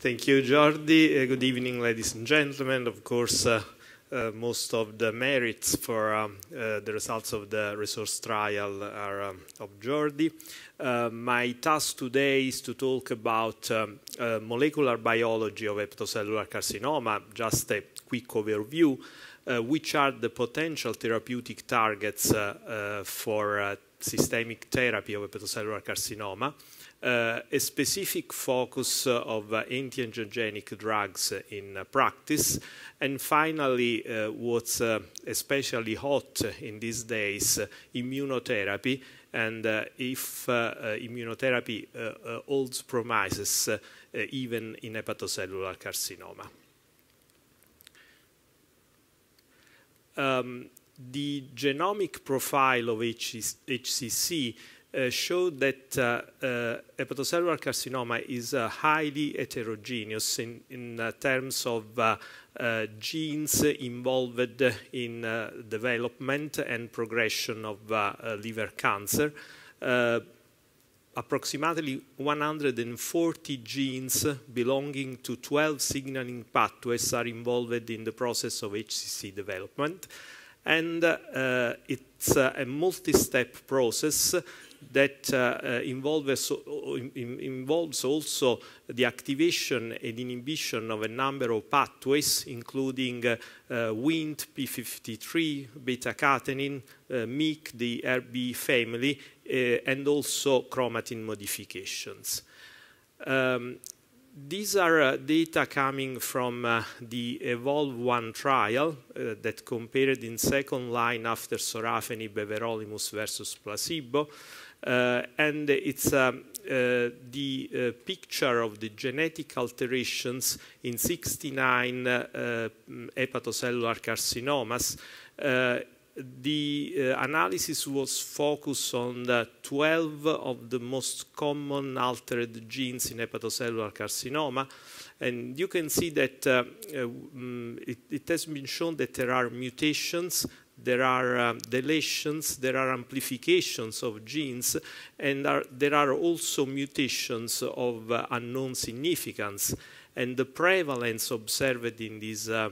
Thank you, Jordi. Uh, good evening, ladies and gentlemen. Of course, uh, uh, most of the merits for um, uh, the results of the resource trial are um, of Jordi. Uh, my task today is to talk about um, uh, molecular biology of hepatocellular carcinoma, just a quick overview, which are the potential therapeutic targets for systemic therapy of hepatocellular carcinoma, uh, a specific focus uh, of uh, drugs in uh, practice. And finally, uh, what's uh, especially hot in these days, immunotherapy. And if immunotherapy holds promises, even in hepatocellular carcinoma. Um, the genomic profile of HCC uh, showed that hepatocellular uh, uh, carcinoma is highly heterogeneous in, in terms of uh, genes involved in uh, development and progression of uh, liver cancer. approximately 140 genes belonging to 12 signaling pathways are involved in the process of HCC development. And it's a multi-step process that uh, uh involves, involves also the activation and inhibition of a number of pathways, including uh, uh, Wnt, P53, beta-catenin, uh, MYC, the RB family, uh, and also chromatin modifications. Um, these are uh, data coming from uh, the EVOLVE-1 trial uh, that compared in second line after sorafenib beverolimus versus placebo uh, and it's um, the picture of the genetic alterations in 69 hepatocellular carcinomas the uh, analysis was focused on the 12 of the most common altered genes in hepatocellular carcinoma. And you can see that uh, uh, mm, it, it, has been shown that there are mutations there are um, deletions, there are amplifications of genes, and are, there are also mutations of uh, unknown significance. And the prevalence observed in this uh,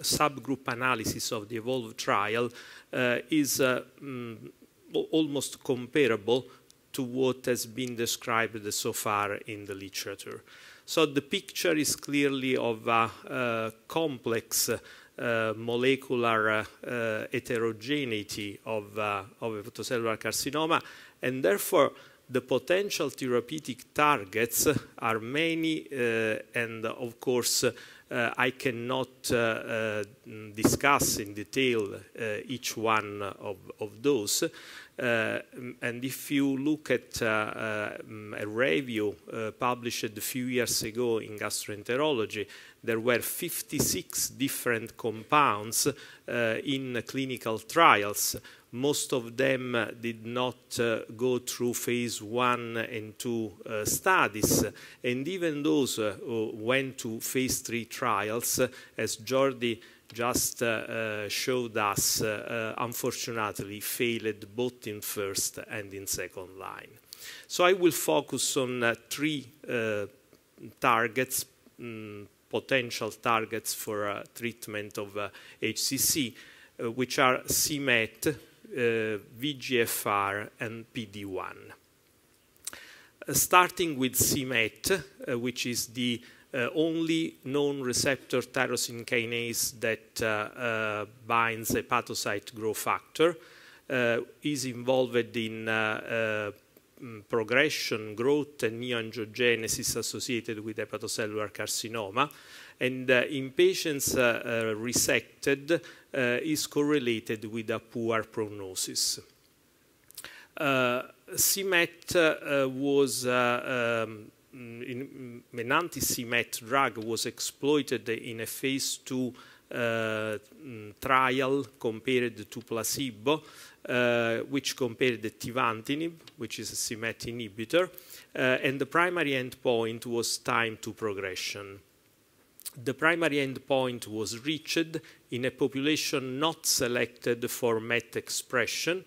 subgroup analysis of the EVOLVE trial uh, is uh, mm, almost comparable to what has been described so far in the literature. So the picture is clearly of a uh, complex Eh, molecular uh, eh, heterogeneity of, uh, of hepatocellular carcinoma, and therefore the potential therapeutic targets are many, and of course I cannot discuss in detail each one of, of those. Uh, and if you look at uh, um, a review uh, published a few years ago in gastroenterology, there were 56 different compounds in clinical trials most of them did not uh, go through phase one and two uh, studies, and even those uh, who went to phase three trials, as Jordi just uh, uh, showed us, uh, unfortunately, failed both in first and in second line. So I will focus on three targets, um, potential targets for treatment of HCC, which are CMET, uh, VGFR and PD1. Uh, starting with CMET, uh, which is the uh, only known receptor tyrosine kinase that uh, uh binds hepatocyte growth factor, uh, is involved in uh, mm, progression, growth, and neoangiogenesis associated with hepatocellular carcinoma. And in patients resected, is correlated with a poor prognosis. CMET uh, was uh, um, in, an anti-CMET drug was exploited in a phase two uh, trial compared to placebo, uh, which compared the tivantinib, which is a CMET inhibitor, uh, and the primary endpoint was time to progression. The primary endpoint was reached in a population not selected for MET expression,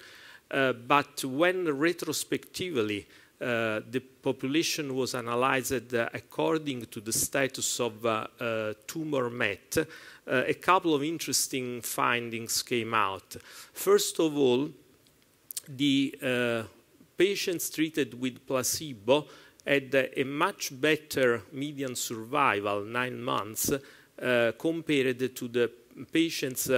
uh, but when retrospectively uh, the population was analyzed uh, according to the status of uh, uh tumor met, uh, a couple of interesting findings came out. First of all, the patients treated with placebo had a much better median survival, nine months, compared to the patients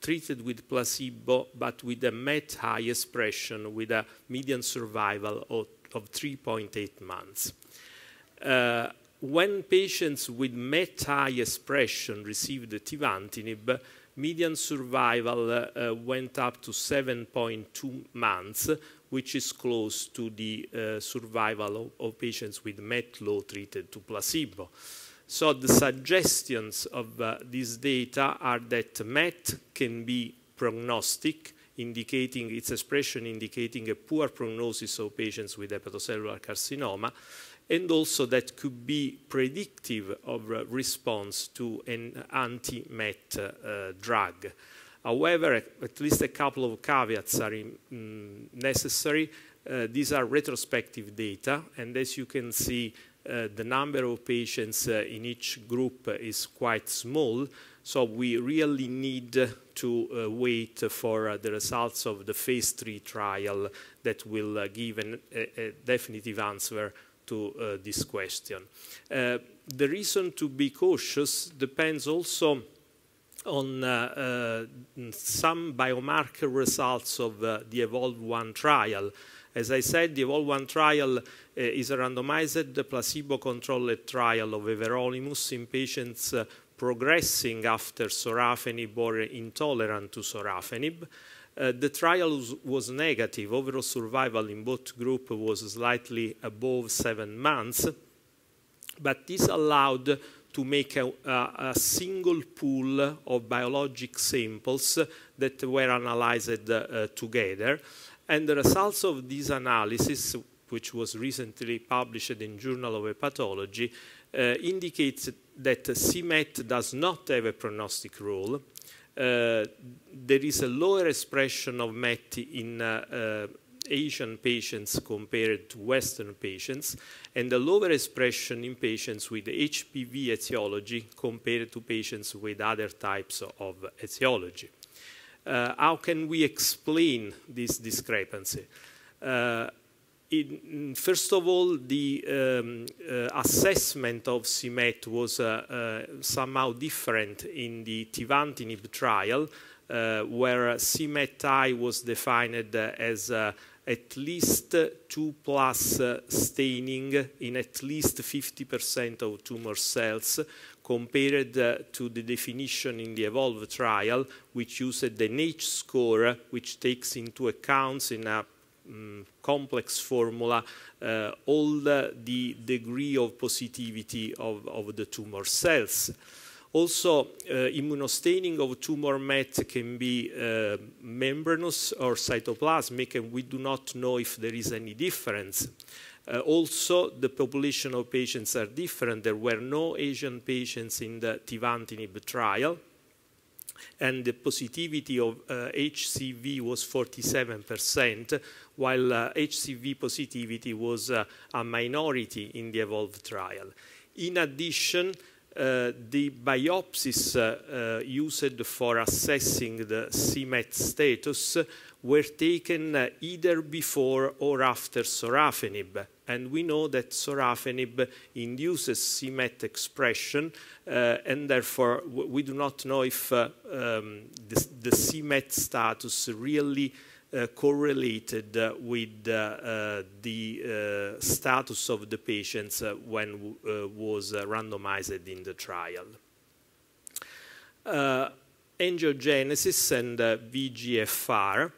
treated with placebo but with a MET high expression with a median survival of of 3.8 months. Uh, when patients with MET-high expression received tivantinib, median survival uh, uh went up to 7.2 months, which is close to the uh, survival of, of, patients with MET low treated to placebo. So the suggestions of uh, data are that MET can be prognostic, indicating its expression indicating a poor prognosis of patients with hepatocellular carcinoma and also that could be predictive of response to an anti-MET uh, drug. However, at least a couple of caveats are mm, necessary. Uh, these are retrospective data, and as you can see, uh, the number of patients uh, in each group is quite small, so we really need to uh, wait for uh, the results of the phase three trial that will uh, give an, a, a, definitive answer to this question. the reason to be cautious depends also on uh, uh, some biomarker results of uh, the EVOLVE-1 trial. As I said, the EVOLVE-1 trial is a randomized placebo-controlled trial of everolimus in patients progressing after sorafenib or intolerant to sorafenib. Uh, the trial was, was negative. Overall survival in both groups was slightly above seven months, but this allowed to make a, a, a single pool of biologic samples that were analyzed uh, together. And the results of this analysis, which was recently published in Journal of Hepatology, uh, indicates that CMET does not have a prognostic role. Uh, there is a lower expression of MET in uh, Asian patients compared to Western patients, and a lower expression in patients with HPV etiology compared to patients with other types of etiology. Uh, how can we explain this discrepancy? Uh, in, first of all, the um, uh, assessment of CMET was uh, uh, somehow different in the tivantinib trial, uh, where CMET-I was defined as uh, at least 2 plus uh, staining in at least 50% of tumor cells, compared uh, to the definition in the EVOLVE trial, which used the NH score, which takes into account in a um, complex formula uh, all the degree of positivity of, of the tumor cells. Also, uh, immunostaining of tumor met can be uh, membranous or cytoplasmic, and we do not know if there is any difference. Uh, also, the population of patients are different. There were no Asian patients in the tivantinib trial and the positivity of uh, HCV was 47%, while uh, HCV positivity was uh, a minority in the EVOLVE trial. In addition, uh, the biopsies uh, uh, used for assessing the CMET status were taken uh, either before or after sorafenib. And we know that sorafenib induces CMET expression, uh, and therefore we do not know if uh, um, the, the, CMET status really uh, correlated uh, with uh, the status of the patients when was randomized in the trial angiogenesis and uh, VGFR.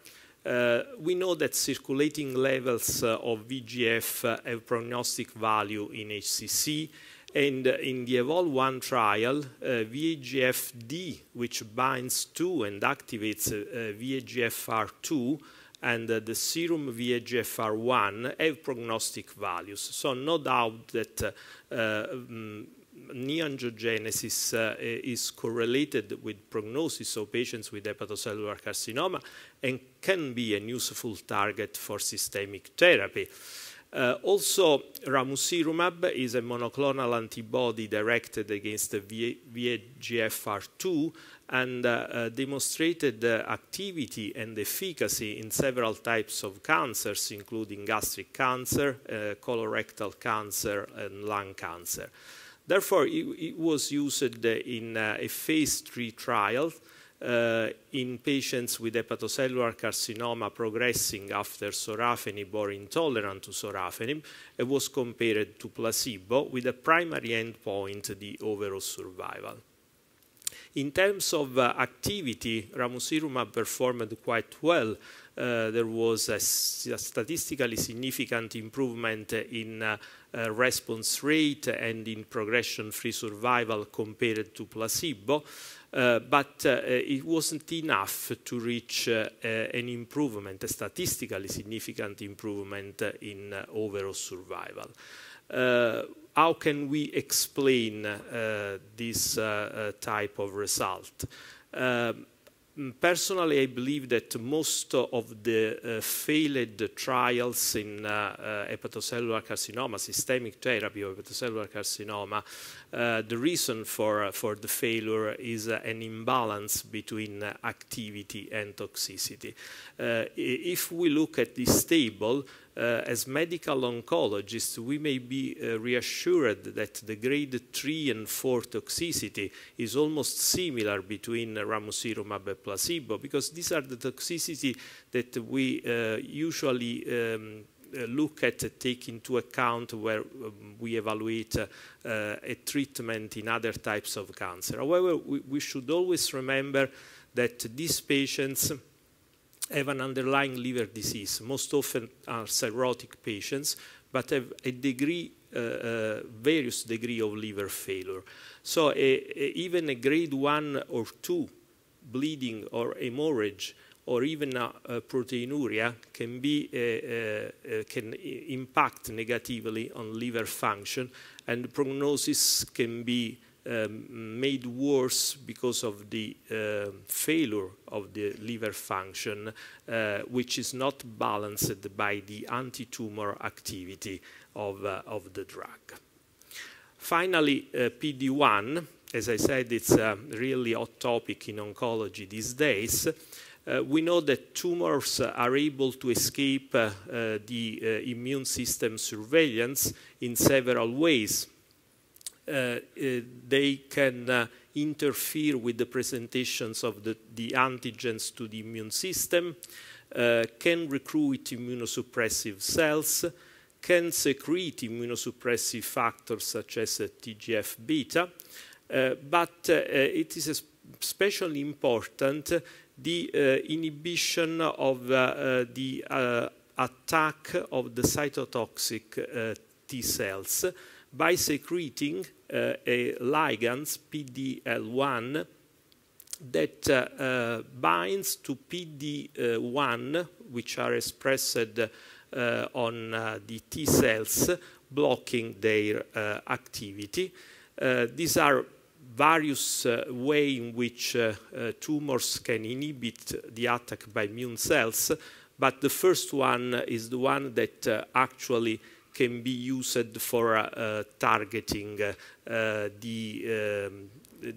Uh, we know that circulating levels uh, of VGF uh, have prognostic value in HCC, and in the EVOL1 trial, uh, VEGF-D, which binds to and activates uh, VEGFR2, and uh, the serum VEGFR1 have prognostic values. So no doubt that uh, mm, neangiogenesis uh, is correlated with prognosis of patients with hepatocellular carcinoma and can be a useful target for systemic therapy. Uh, also, ramucirumab is a monoclonal antibody directed against the VEGFR2 and uh, uh, demonstrated activity and efficacy in several types of cancers, including gastric cancer, colorectal cancer, and lung cancer. Therefore, it, it was used in uh, a phase three trial uh, in patients with hepatocellular carcinoma progressing after sorafenib or intolerant to sorafenib and was compared to placebo with a primary endpoint, the overall survival. In terms of uh, activity, ramucirumab performed quite well. Uh, there was a, a, statistically significant improvement in uh, uh, response rate and in progression-free survival compared to placebo, uh, but uh, it wasn't enough to reach an improvement, a statistically significant improvement in overall survival. how can we explain this type of result? Um, Mm, personally, I believe that most of the uh, failed trials in uh, uh, hepatocellular carcinoma, systemic therapy of hepatocellular carcinoma, uh, the reason for, uh, for the failure is uh, an imbalance between activity and toxicity. if we look at this table, uh, as medical oncologists, we may be uh, reassured that the grade 3 and 4 toxicity is almost similar between ramucirumab and placebo, because these are the toxicity that we uh, usually um, look at, take into account where um, we evaluate uh, uh, a treatment in other types of cancer. However, we, we should always remember that these patients have an underlying liver disease. Most often are cirrhotic patients, but have a degree, uh, uh, various degree of liver failure. So a, uh, a, uh, even a grade one or two bleeding or hemorrhage or even a, a proteinuria can, be, uh, can impact negatively on liver function and prognosis can be um, made worse because of the uh, failure of the liver function, uh, which is not balanced by the anti-tumor activity of, uh, of the drug. Finally, uh, PD-1, as I said, it's a uh, really hot topic in oncology these days. Uh, we know that tumors are able to escape uh, uh, the uh, immune system surveillance in several ways. Uh, uh, they can uh, interfere with the presentations of the, the, antigens to the immune system, can recruit immunosuppressive cells, can secrete immunosuppressive factors such as TGF-beta, but it is especially important the uh, inhibition of uh, uh, the attack of the cytotoxic T cells by secreting uh, a ligand, PDL1, that uh, uh, binds to PD1, uh, which are expressed uh, uh on the T cells, blocking their activity. these are various uh, ways in which tumors can inhibit the attack by immune cells, but the first one is the one that actually can be used for uh, targeting uh, the, um,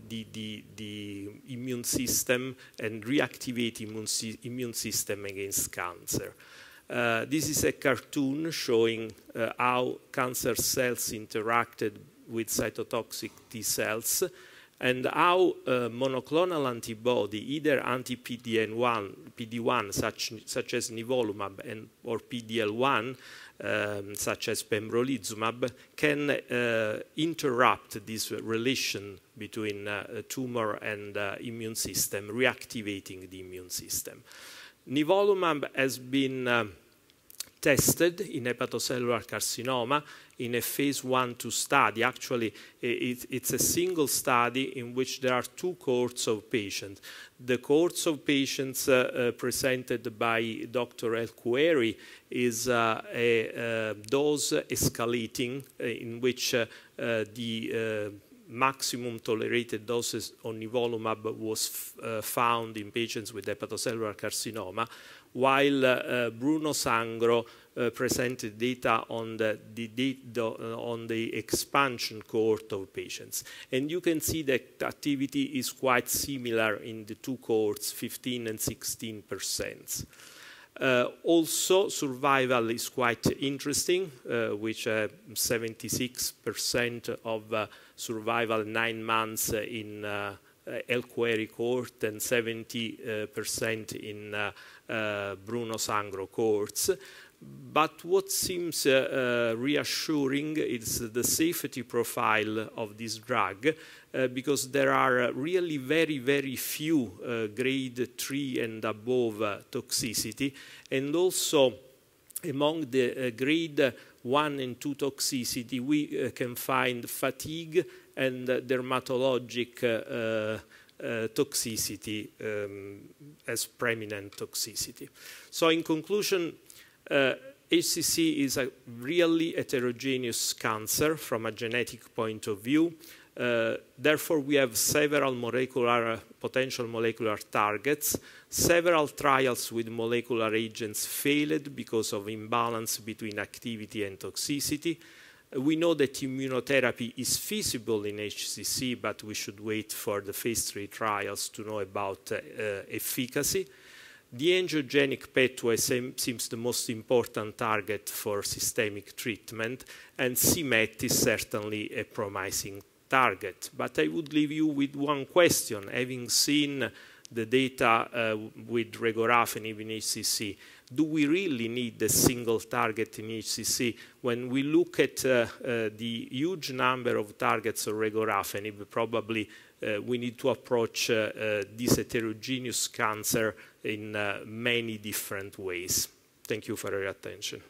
the, the, the, immune system and reactivate immune, si immune system against cancer. Uh, this is a cartoon showing uh, how cancer cells interacted with cytotoxic T cells and how uh, monoclonal antibody, either anti pd one PD1, such, such as nivolumab and, or l one um, such as pembrolizumab, can uh, interrupt this relation between uh, tumor and uh, immune system, reactivating the immune system. Nivolumab has been um, tested in hepatocellular carcinoma in a phase one two study. Actually, it's a single study in which there are two cohorts of patients. The cohorts of patients uh, uh, presented by Dr. El Cueri is uh, a dose escalating in which the maximum tolerated doses of nivolumab was uh, found in patients with hepatocellular carcinoma, while uh, Bruno Sangro uh, presented data on the, the, the, uh, on the expansion cohort of patients. And you can see that activity is quite similar in the two cohorts, 15 and 16 percent. Uh, also, survival is quite interesting, uh, which 76% uh, of uh, survival nine months in uh, El Query court and 70% uh, in uh, Bruno Sangro courts. But what seems uh, uh, reassuring is the safety profile of this drug, uh, because there are really very, very few grade 3 and above toxicity, and also among the grade 1 and 2 toxicity, we uh, can find fatigue and dermatologic uh, uh, toxicity um, as preeminent toxicity. So in conclusion, HCC uh, is a really heterogeneous cancer from a genetic point of view. Uh, therefore, we have several molecular, potential molecular targets. Several trials with molecular agents failed because of imbalance between activity and toxicity. We know that immunotherapy is feasible in HCC, but we should wait for the phase three trials to know about uh, uh efficacy. The angiogenic pathway seems the most important target for systemic treatment, and CMET is certainly a promising target. But I would leave you with one question, having seen the data uh, with regorafenib in HCC. Do we really need a single target in HCC? When we look at uh, uh, the huge number of targets of regorafenib, probably uh, we need to approach uh, uh, this heterogeneous cancer in many different ways. Thank you for your attention.